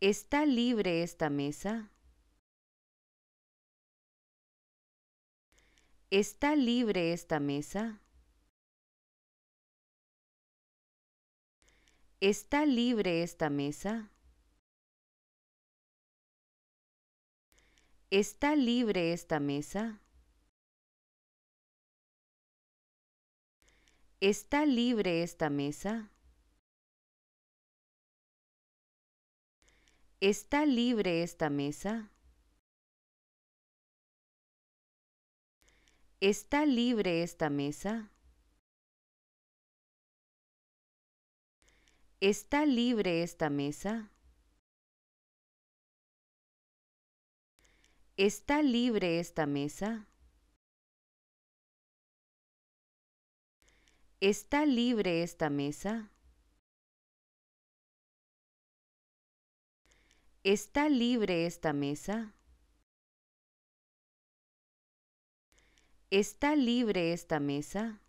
¿Está libre esta mesa? ¿Está libre esta mesa? ¿Está libre esta mesa? ¿Está libre esta mesa? ¿Está libre esta mesa? ¿Está libre esta mesa? ¿Está libre esta mesa? ¿Está libre esta mesa? ¿Está libre esta mesa? ¿Está libre esta mesa? ¿Está libre esta mesa? ¿Está libre esta mesa?